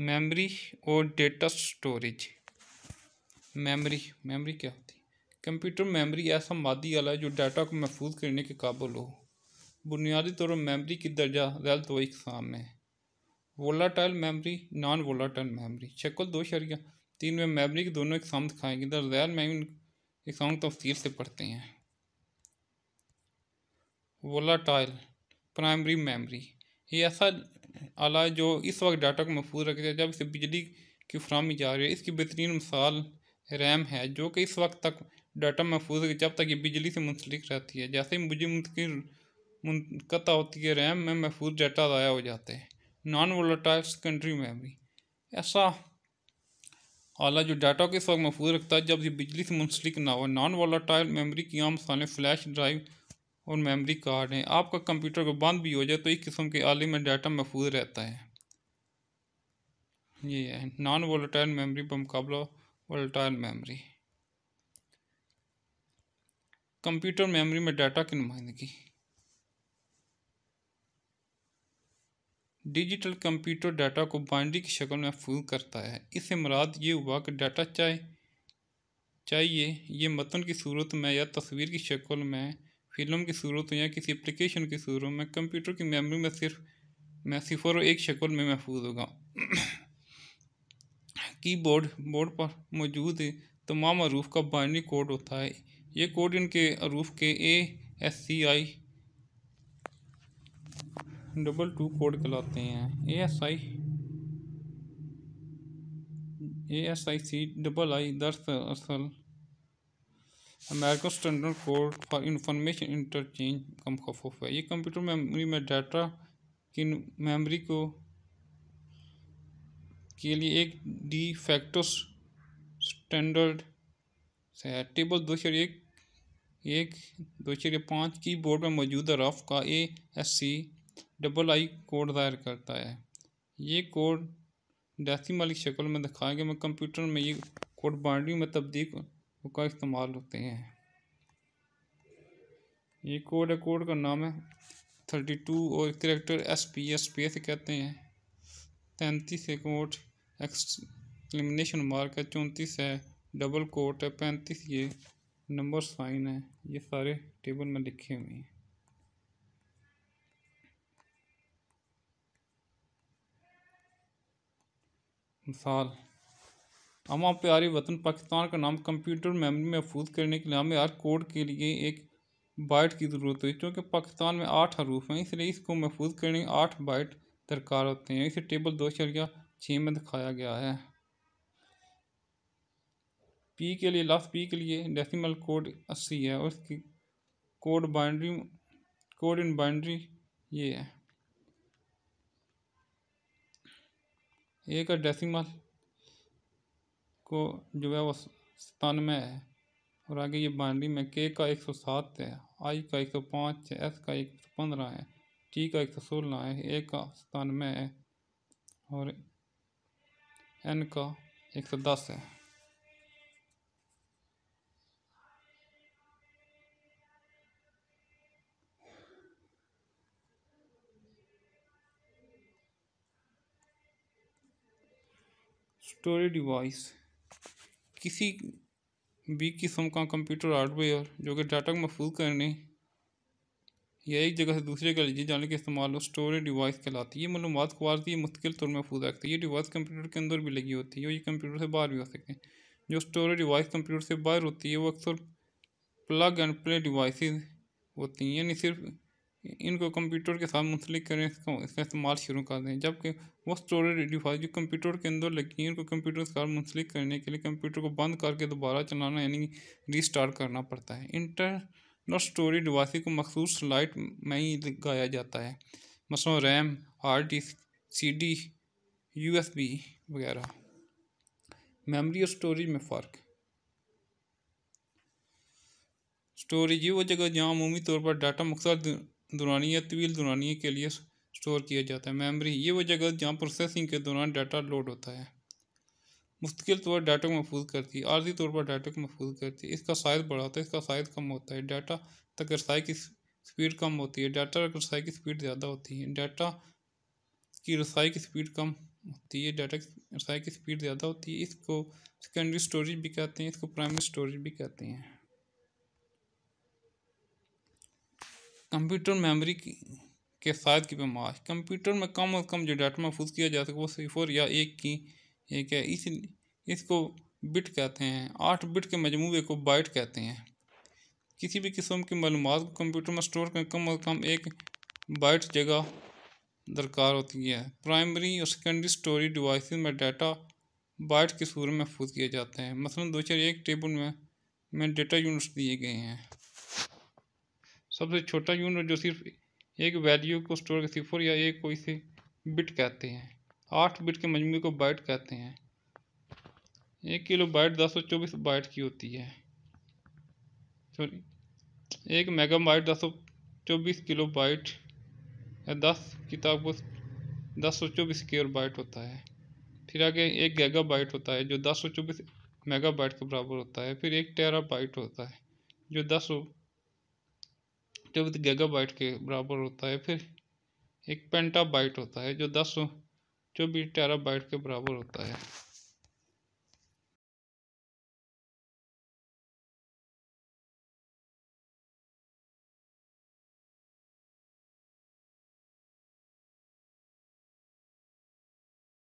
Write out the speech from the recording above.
memory और data storage memory memory क्या होती है कंप्यूटर मेमोरी ऐसा मादी आला है जो डाटा को महफूज करने के काबुल हो बुनियादी तौर पर मेमोरी की दर्जा जैल दो तो शाम है volatile memory non volatile memory शक्ल दो शरिया तीन में मेमोरी के दोनों इकसाम शाम दिखाएंगे इधर गैर एक शाम तफसील से पढ़ते हैं वोलाटाइल प्राइमरी मेमोरी ये ऐसा आला जो इस वक्त डाटा को महफूज रखते हैं जब इसे बिजली की फ्राहमी जा रही है इसकी बेहतरीन मिसाल रैम है जो कि इस वक्त तक डाटा महफूज है जब तक ये बिजली से मुंसलिक रहती है जैसे ही मुझे मुंतकिल मुनकता होती है रैम में महफूज डाटा ज़ाया हो जाते हैं नॉन वोलाटाइल सेकेंडरी मेमोरी ऐसा आला जो डाटा को इस वक्त महफूज रखता है जब ये बिजली से मुंसलिक ना हो नॉन वोलाटाइल मेमोरी की आम सालें फ्लैश ड्राइव और मेमोरी कार्ड हैं आपका कंप्यूटर को बंद भी हो जाए तो एक किस्म के आलि में डाटा महफूज रहता है ये है नॉन वोलेटाइल मेमोरी बमकाबला वोलेटाइल मेमोरी कंप्यूटर मेमोरी में डाटा की नुमाइंदगी डिजिटल कंप्यूटर डाटा को बाइंडरी की शक्ल में महफूज करता है इसे मुराद ये हुआ कि डाटा चाहे चाहिए ये मतन की सूरत में या तस्वीर की शक्ल में फिल्म की सूरत या किसी एप्लीकेशन की सूरत में कंप्यूटर की मेमोरी में सिर्फ मैं सिफर और एक शक्ल में महफूज होगा कीबोर्ड बोर्ड पर मौजूद तमाम अरूफ का बाइनरी कोड होता है ये कोड इनके अरूफ के A S C I double two code कहलाते हैं A S I A S I C double I दरअसल America standard code for information interchange कम खफोफ है ये कंप्यूटर मेमोरी में डाटा की मेमोरी को के लिए एक डी फैक्टस स्टैंडर्ड है टेबल दो चार एक एक दो चार पाँच की बोर्ड में मौजूद रफ का A S C double I code दायर करता है ये कोड डेसिमल की शक्ल में दिखाया गया मैं कंप्यूटर में ये कोड बाउंड्री में तब्दील का इस्तेमाल होते हैं ये कोड है कोड का नाम है थर्टी टू और character S P S P S कहते हैं तैंतीस है कोट एक्सलिमिनेशन मार्क है चौंतीस है डबल कोट है पैंतीस ये नंबर साइन है ये सारे टेबल में लिखे हुए हैं मिसाल अमा प्यारे वतन पाकिस्तान का नाम कंप्यूटर मेमोरी महफूज करने के लिए हमें हर कोड के लिए एक बाइट की ज़रूरत है क्योंकि पाकिस्तान में आठ हरूफ हैं इसलिए इसको महफूज करने के आठ बाइट दरकार होते हैं इसे टेबल दो शरिया छः में दिखाया गया है पी के लिए लास्ट पी के लिए डेसिमल कोड अस्सी है और इसकी code binary code in binary ये है एक डेसिमल को जो है वो सतानवे है और आगे ये बाइनरी में के का एक सौ सात है आई का एक सौ पाँच है एस का एक सौ पंद्रह है टी का एक सौ सोलह है ए का सतानवे है और एन का एक सौ दस है स्टोरी डिवाइस किसी भी किस्म का कंप्यूटर हार्डवेयर जो कि डाटा को महफूज करने या एक जगह से दूसरे जगह लीजिए जाने के इस्तेमाल और स्टोरेज डिवाइस कहलाती है ये मालूम ख्वारती है मुश्किल तौर महफूज रखती है ये डिवाइस कंप्यूटर के अंदर भी लगी होती है और ये कंप्यूटर से बाहर भी हो सकते हैं जो स्टोरेज डिवाइस कंप्यूटर से बाहर होती है वो अक्सर प्लग एंड प्ले डिवाइस होती हैं यानी सिर्फ इनको कंप्यूटर के साथ मुंसलिक करें इसका इसका इस्तेमाल शुरू कर दें जबकि वो स्टोरेज डिवाइस जो कंप्यूटर के अंदर लगी हैं इनको कंप्यूटर के साथ मुंसलिक करने के लिए कंप्यूटर को बंद करके दोबारा चलाना यानी रिस्टार्ट करना पड़ता है इंटरनल स्टोरेज डिवाइस को मखसूस लाइट में ही लगाया जाता है मसलों RAM hard disk C D U S B वगैरह मेमरी और स्टोरेज में फ़र्क स्टोरेज ये वो जगह जहाँ अमूमी तौर पर डाटा मुख्तार या तवील दुरानी के लिए स्टोर किया जाता है मेमोरी ये वो जगह जहाँ प्रोसेसिंग के दौरान डाटा लोड होता है मुश्किल तौर डाटा को महफूज करती है आर्जी तौर पर डाटा को महफूज करती है इसका साइज़ बड़ा होता है इसका साइज़ कम होता है डाटा तक रसाई की स्पीड कम होती है डाटा तक रसाई की स्पीड ज़्यादा होती है डाटा की रसाई की स्पीड कम होती है डाटा की रसाई की स्पीड ज़्यादा होती है इसको सेकेंडरी स्टोरेज भी कहते हैं इसको प्राइमरी स्टोरेज भी कहते हैं कंप्यूटर मेमोरी के साथ की पैमाश कंप्यूटर में कम अज़ कम जो डाटा महफूज किया जा सके वो सिफर या एक की एक है इस इसको बिट कहते हैं आठ बिट के मजमू को बाइट कहते हैं किसी भी किस्म की मालूम को कंप्यूटर में स्टोर करें कम अज़ कम एक बाइट जगह दरकार होती है प्राइमरी और सेकेंडरी स्टोरी डिवाइस में डाटा बाइट की सूर में महफूज किए जाते हैं मसलन दो चार एक टेबल में में डेटा यूनिट्स दिए गए हैं सबसे छोटा यूनिट जो सिर्फ एक वैल्यू को स्टोर कर सिफर या एक को इसे बिट कहते हैं आठ बिट के मजमू को बाइट कहते हैं एक किलो बाइट दस सौ चौबीस बाइट की होती है सॉरी एक मेगा बाइट दस सौ चौबीस किलो बाइट या दस किताब को दस सौ चौबीस स्केयर बाइट होता है फिर आगे एक गेगा बाइट होता है जो दस सौ चौबीस मेगा बाइट के बराबर होता है फिर एक टेरा बाइट होता है जो दस सौ जो तो गीगाबाइट के बराबर होता है फिर एक पेंटाबाइट होता है जो दस चौबीस भी टेराबाइट के बराबर होता है